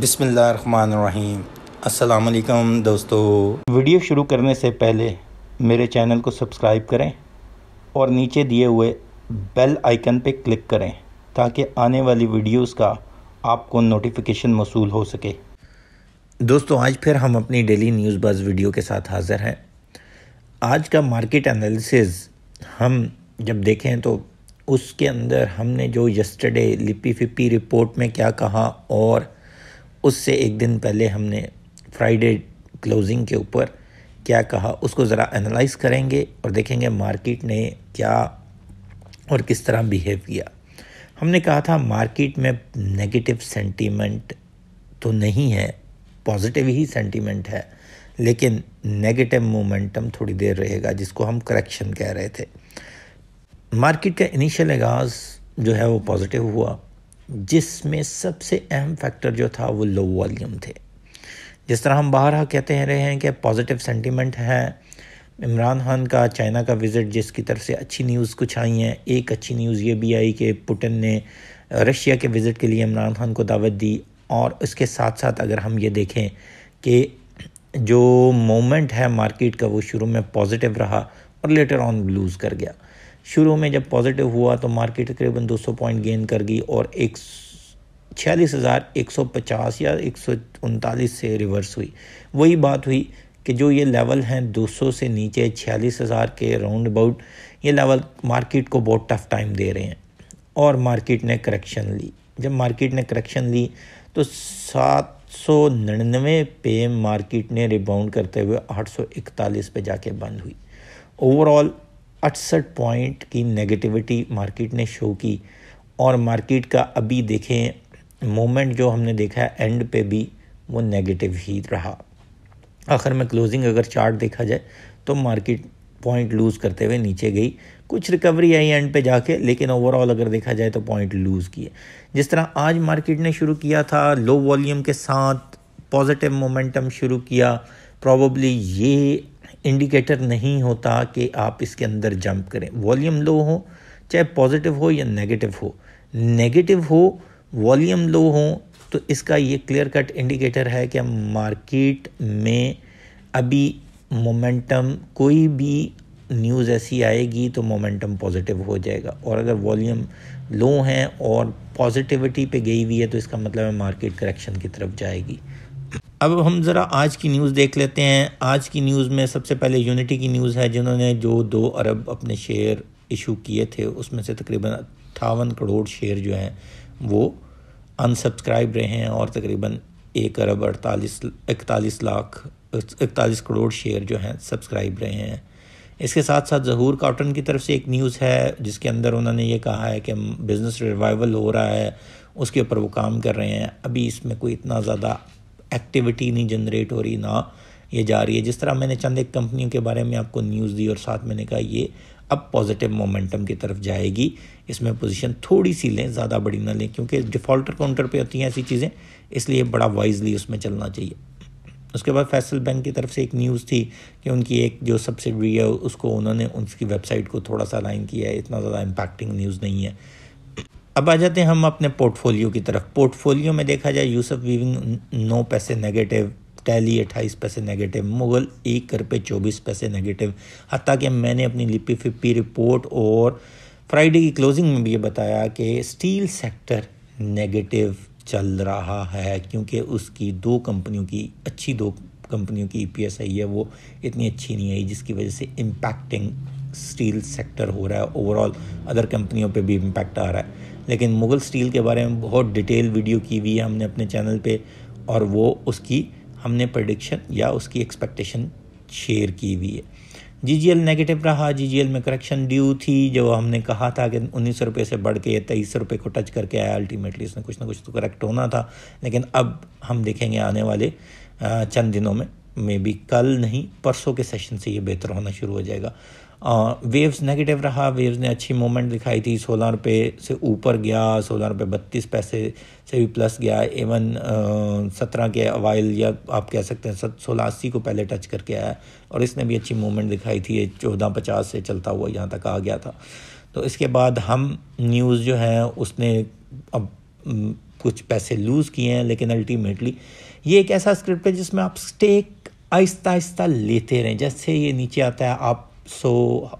बिसमीम असलकम दोस्तों वीडियो शुरू करने से पहले मेरे चैनल को सब्सक्राइब करें और नीचे दिए हुए बेल आइकन पर क्लिक करें ताकि आने वाली वीडियोस का आपको नोटिफिकेशन मौसू हो सके दोस्तों आज फिर हम अपनी डेली न्यूज़ बस वीडियो के साथ हाज़िर हैं आज का मार्केट एनालिसिस हम जब देखें तो उसके अंदर हमने जो यस्टरडे लिपी फिपी रिपोर्ट में क्या कहा और उससे एक दिन पहले हमने फ्राइडे क्लोजिंग के ऊपर क्या कहा उसको ज़रा एनालाइज करेंगे और देखेंगे मार्केट ने क्या और किस तरह बिहेव किया हमने कहा था मार्केट में नेगेटिव सेंटीमेंट तो नहीं है पॉजिटिव ही सेंटीमेंट है लेकिन नेगेटिव मोमेंटम थोड़ी देर रहेगा जिसको हम करेक्शन कह रहे थे मार्केट का इनिशियल आगाज़ जो है वो पॉजिटिव हुआ जिसमें सबसे अहम फैक्टर जो था वो लो वॉल्यूम थे जिस तरह हम बाहर कहते हैं रहे हैं कि पॉजिटिव सेंटीमेंट है इमरान खान का चाइना का विज़िट जिसकी तरफ से अच्छी न्यूज़ कुछ आई हैं एक अच्छी न्यूज़ ये भी आई कि पुटिन ने रशिया के विज़िट के लिए इमरान खान को दावत दी और उसके साथ साथ अगर हम ये देखें कि जो मोमेंट है मार्केट का वो शुरू में पॉजिटिव रहा और लेटर ऑन लूज़ कर गया शुरू में जब पॉजिटिव हुआ तो मार्केट तकरीबन 200 पॉइंट गेन कर गई और एक छियालीस हज़ार एक सौ पचास या एक सौ उनतालीस से रिवर्स हुई वही बात हुई कि जो ये लेवल हैं 200 से नीचे छियालीस हज़ार के राउंड अबाउट ये लेवल मार्केट को बहुत टफ टाइम दे रहे हैं और मार्केट ने करेक्शन ली जब मार्केट ने करेक्शन ली तो सात सौ निन्यानवे पे मार्केट ने रिबाउंड करते हुए आठ सौ इकतालीस पे जाके बंद हुई ओवरऑल अड़सठ पॉइंट की नेगेटिविटी मार्केट ने शो की और मार्केट का अभी देखें मोमेंट जो हमने देखा है एंड पे भी वो नेगेटिव ही रहा आखिर में क्लोजिंग अगर चार्ट देखा जाए तो मार्केट पॉइंट लूज़ करते हुए नीचे गई कुछ रिकवरी आई एंड पे जाके लेकिन ओवरऑल अगर देखा जाए तो पॉइंट लूज़ किए जिस तरह आज मार्केट ने शुरू किया था लो वॉल्यूम के साथ पॉजिटिव मोमेंटम शुरू किया प्रॉब्ली ये इंडिकेटर नहीं होता कि आप इसके अंदर जंप करें वॉल्यूम लो हो चाहे पॉजिटिव हो या नेगेटिव हो नेगेटिव हो वॉल्यूम लो हो तो इसका ये क्लियर कट इंडिकेटर है कि मार्केट में अभी मोमेंटम कोई भी न्यूज़ ऐसी आएगी तो मोमेंटम पॉजिटिव हो जाएगा और अगर वॉल्यूम लो हैं और पॉजिटिविटी पे गई हुई है तो इसका मतलब है मार्केट करेक्शन की तरफ जाएगी अब हम ज़रा आज की न्यूज़ देख लेते हैं आज की न्यूज़ में सबसे पहले यूनिटी की न्यूज़ है जिन्होंने जो दो अरब अपने शेयर इशू किए थे उसमें से तकरीबन अट्ठावन करोड़ शेयर जो हैं वो अनसब्सक्राइब रहे हैं और तकरीबन एक अरब अड़तालीस इकतालीस लाख इकतालीस करोड़ शेयर जो हैं सब्सक्राइब रहे हैं इसके साथ साथ जहूर काटन की तरफ से एक न्यूज़ है जिसके अंदर उन्होंने ये कहा है कि बिज़नेस रिवाइवल हो रहा है उसके ऊपर वो काम कर रहे हैं अभी इसमें कोई इतना ज़्यादा एक्टिविटी नहीं जनरेट हो रही ना ये जा रही है जिस तरह मैंने चंद एक कंपनियों के बारे में आपको न्यूज़ दी और साथ मैंने कहा ये अब पॉजिटिव मोमेंटम की तरफ जाएगी इसमें पोजीशन थोड़ी सी लें ज़्यादा बड़ी ना लें क्योंकि डिफ़ॉल्टर काउंटर पे होती हैं ऐसी चीज़ें इसलिए बड़ा वाइजली उसमें चलना चाहिए उसके बाद फैसल बैंक की तरफ से एक न्यूज़ थी कि उनकी एक जो सब्सिडरी है उसको उन्होंने उनकी वेबसाइट को थोड़ा सा अलाइन किया है इतना ज़्यादा इम्पैक्टिंग न्यूज़ नहीं है अब आ जाते हैं हम अपने पोर्टफोलियो की तरफ पोर्टफोलियो में देखा जाए यूसफ वीविंग नौ पैसे नेगेटिव टैली अट्ठाईस पैसे नेगेटिव मुगल एक कर पे चौबीस पैसे नेगेटिव हती कि मैंने अपनी लिपी फिपी रिपोर्ट और फ्राइडे की क्लोजिंग में भी ये बताया कि स्टील सेक्टर नेगेटिव चल रहा है क्योंकि उसकी दो कंपनियों की अच्छी दो कंपनियों की ई e आई है वो इतनी अच्छी नहीं आई जिसकी वजह से इम्पैक्टिंग स्टील सेक्टर हो रहा है ओवरऑल अदर कंपनियों पे भी इम्पैक्ट आ रहा है लेकिन मुग़ल स्टील के बारे में बहुत डिटेल वीडियो की हुई है हमने अपने चैनल पे और वो उसकी हमने प्रडिक्शन या उसकी एक्सपेक्टेशन शेयर की हुई है जी नेगेटिव रहा जी में करेक्शन ड्यू थी जो हमने कहा था कि उन्नीस सौ रुपये से बढ़ के तेईस सौ रुपये को टच करके आया अल्टीमेटली इसमें कुछ ना कुछ तो करेक्ट होना था लेकिन अब हम देखेंगे आने वाले चंद दिनों में मे बी कल नहीं परसों के सेशन से ये बेहतर होना शुरू हो जाएगा वेव्स नेगेटिव रहा वेव्स ने अच्छी मूवमेंट दिखाई थी सोलह रुपये से ऊपर गया सोलह रुपये बत्तीस पैसे से भी प्लस गया इवन सत्रह के अवाइल या आप कह सकते हैं सत सोलह अस्सी को पहले टच करके आया और इसने भी अच्छी मूवमेंट दिखाई थी चौदह पचास से चलता हुआ यहाँ तक आ गया था तो इसके बाद हम न्यूज़ जो है उसने अब कुछ पैसे लूज़ किए हैं लेकिन अल्टीमेटली ये एक ऐसा स्क्रिप्ट है जिसमें आप स्टेक आहिस्ता आहिस्ता लेते रहें जैसे ये नीचे आता है आप सौ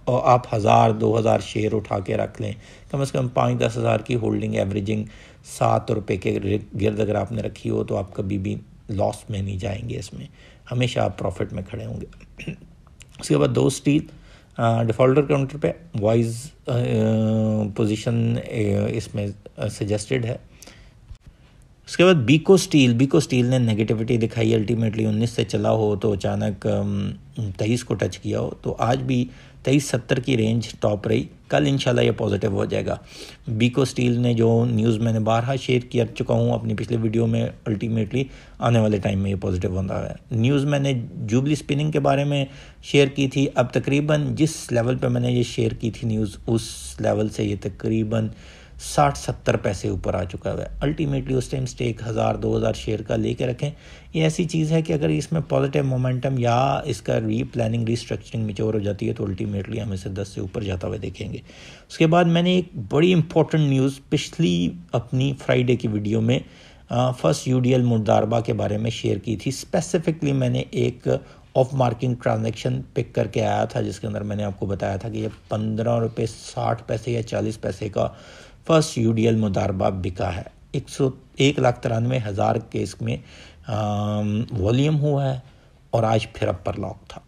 आप हज़ार दो हज़ार शेयर उठा के रख लें कम से कम पाँच दस हज़ार की होल्डिंग एवरेजिंग सात रुपये के गिरद अगर आपने रखी हो तो आप कभी भी लॉस में नहीं जाएंगे इसमें हमेशा आप प्रॉफिट में खड़े होंगे उसके बाद दो स्टील डिफ़ॉल्टर काउंटर पे वाइज पोजीशन इसमें सजेस्टेड है उसके बाद बीको स्टील बीको स्टील ने नेगेटिविटी दिखाई अल्टीमेटली उन्नीस से चला हो तो अचानक um, तेईस को टच किया हो तो आज भी तेईस सत्तर की रेंज टॉप रही कल इनशाला ये पॉजिटिव हो जाएगा बीको स्टील ने जो न्यूज़ मैंने बारह शेयर किया चुका हूँ अपनी पिछले वीडियो में अल्टीमेटली आने वाले टाइम में ये पॉजिटिव होता है न्यूज़ मैंने जुबली स्पिनिंग के बारे में शेयर की थी अब तकरीबन जिस लेवल पर मैंने ये शेयर की थी न्यूज़ उस लेवल से ये तकरीबन साठ सत्तर पैसे ऊपर आ चुका हुआ है अल्टीमेटली उस टाइम स्टेक हज़ार दो हज़ार शेयर का लेके रखें ये ऐसी चीज़ है कि अगर इसमें पॉजिटिव मोमेंटम या इसका री प्लानिंग रीस्ट्रक्चरिंग मेच्योर हो जाती है तो अल्टीमेटली हम इसे दस से ऊपर जाता हुआ देखेंगे उसके बाद मैंने एक बड़ी इंपॉर्टेंट न्यूज़ पिछली अपनी फ्राइडे की वीडियो में फर्स्ट यू डी एल मुर्दारबा के बारे में शेयर की थी स्पेसिफिकली मैंने एक ऑफ मार्किंग ट्रांजेक्शन पिक करके आया था जिसके अंदर मैंने आपको बताया था कि ये पंद्रह रुपये साठ पैसे या चालीस पैसे का फर्स्ट यूडीएल मुदारबा बिका है एक सौ एक लाख तिरानवे हज़ार केस में वॉल्यूम हुआ है और आज फिर अपर लॉक था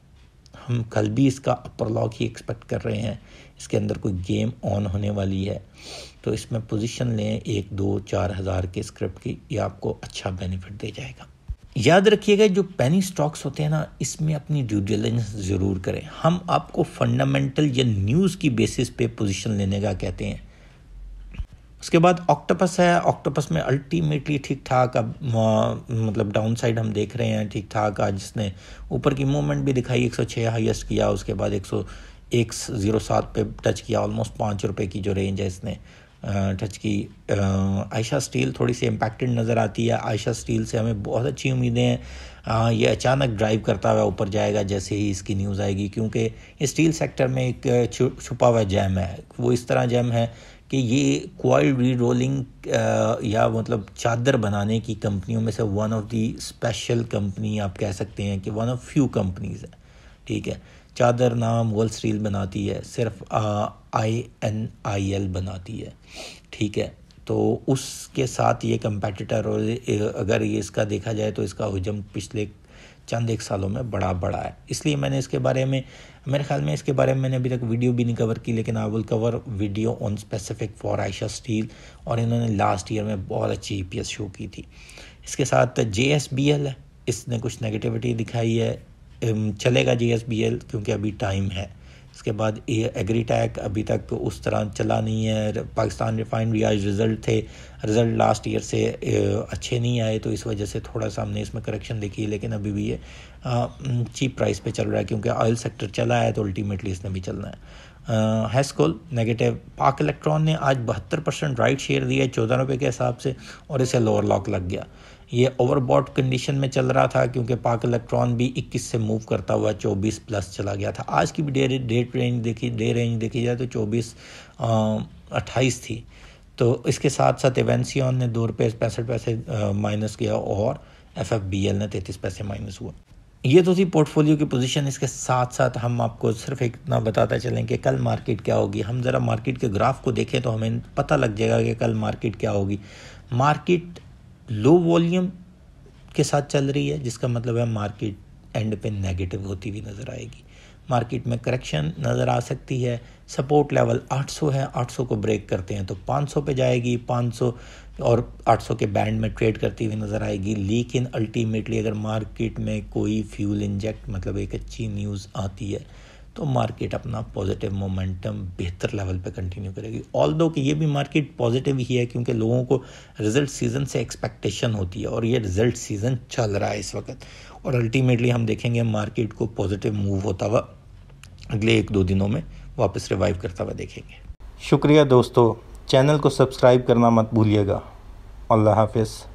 हम कल भी इसका अपर लॉक ही एक्सपेक्ट कर रहे हैं इसके अंदर कोई गेम ऑन होने वाली है तो इसमें पोजीशन लें एक दो चार हज़ार के स्क्रिप्ट की ये आपको अच्छा बेनिफिट दे जाएगा याद रखिएगा जो पैनी स्टॉक्स होते हैं ना इसमें अपनी ड्यू डिलिजेंस ज़रूर करें हम आपको फंडामेंटल या न्यूज़ की बेसिस पे पोजीशन लेने का कहते हैं उसके बाद ऑक्टोपस है ऑक्टोपस में अल्टीमेटली ठीक ठाक अब मतलब डाउन साइड हम देख रहे हैं ठीक ठाक आज जिसने ऊपर की मूवमेंट भी दिखाई 106 हाईएस्ट किया उसके बाद एक सौ एक ज़ीरो सात पे टच किया ऑलमोस्ट पाँच रुपये की जो रेंज है इसने टच की आयशा स्टील थोड़ी सी इम्पैक्टेड नज़र आती है आयशा स्टील से हमें बहुत अच्छी उम्मीदें हैं ये अचानक ड्राइव करता हुआ ऊपर जाएगा जैसे ही इसकी न्यूज़ आएगी क्योंकि स्टील सेक्टर में एक छुपा हुआ जैम है वो इस तरह जैम है कि ये कोयल री रोलिंग या मतलब चादर बनाने की कंपनियों में से one of the special company आप कह सकते हैं कि वन ऑफ़ फ्यू कंपनीज़ है ठीक है चादर नाम वर्ल्ड स्टील बनाती है सिर्फ आई एन आई एल बनाती है ठीक है तो उसके साथ ये कंपेटिटर अगर ये इसका देखा जाए तो इसका हजम पिछले चंद एक सालों में बड़ा बड़ा है इसलिए मैंने इसके बारे में मेरे ख्याल में इसके बारे में मैंने अभी तक वीडियो भी नहीं कवर की लेकिन I will cover video on specific for Ayesha steel और इन्होंने लास्ट ईयर में बहुत अच्छी ई e शो की थी इसके साथ जे एस बी एल है इसने कुछ नेगेटिविटी दिखाई है चलेगा जे एस बी एल क्योंकि अभी टाइम है उसके बाद एग्री टैक अभी तक उस तरह चला नहीं है पाकिस्तान रिफाइनरी आज रिज़ल्ट थे रिज़ल्ट लास्ट ईयर से अच्छे नहीं आए तो इस वजह से थोड़ा सा हमने इसमें करेक्शन देखी है लेकिन अभी भी ये चीप प्राइस पे चल रहा है क्योंकि ऑयल सेक्टर चला है तो अल्टीमेटली इसने भी चलना है हैस्कोल नेगेटिव पाक इलेक्ट्रॉन ने आज बहत्तर परसेंट राइट शेयर दिया है चौदह रुपये के हिसाब से और इसे लोअर लॉक लग गया ये ओवरबॉट कंडीशन में चल रहा था क्योंकि पाक इलेक्ट्रॉन भी 21 से मूव करता हुआ 24 प्लस चला गया था आज की भी डे डेट रेंज देखी डे रेंज देखी जाए तो 24 अट्ठाईस थी तो इसके साथ साथ एवेंसियन ने दो रुपये पैंसठ पैसे माइनस किया और एफ एफ बी एल ने तैंतीस पैसे माइनस हुआ ये तो थी पोर्टफोलियो की पोजीशन इसके साथ साथ हम आपको सिर्फ इतना बताता चलें कि कल मार्केट क्या होगी हम ज़रा मार्केट के ग्राफ को देखें तो हमें पता लग जाएगा कि कल मार्केट क्या होगी मार्केट लो वॉल्यूम के साथ चल रही है जिसका मतलब है मार्केट एंड पे नेगेटिव होती हुई नज़र आएगी मार्केट में करेक्शन नज़र आ सकती है सपोर्ट लेवल 800 है 800 को ब्रेक करते हैं तो 500 पे जाएगी 500 और 800 के बैंड में ट्रेड करती हुई नज़र आएगी लेकिन अल्टीमेटली अगर मार्केट में कोई फ्यूल इंजेक्ट मतलब एक अच्छी न्यूज़ आती है तो मार्केट अपना पॉजिटिव मोमेंटम बेहतर लेवल पे कंटिन्यू करेगी ऑल दो कि ये भी मार्केट पॉजिटिव ही है क्योंकि लोगों को रिजल्ट सीज़न से एक्सपेक्टेशन होती है और ये रिजल्ट सीज़न चल रहा है इस वक्त और अल्टीमेटली हम देखेंगे मार्केट को पॉजिटिव मूव होता हुआ अगले एक दो दिनों में वापस रिवाइव करता हुआ देखेंगे शुक्रिया दोस्तों चैनल को सब्सक्राइब करना मत भूलिएगा अल्लाह हाफिज़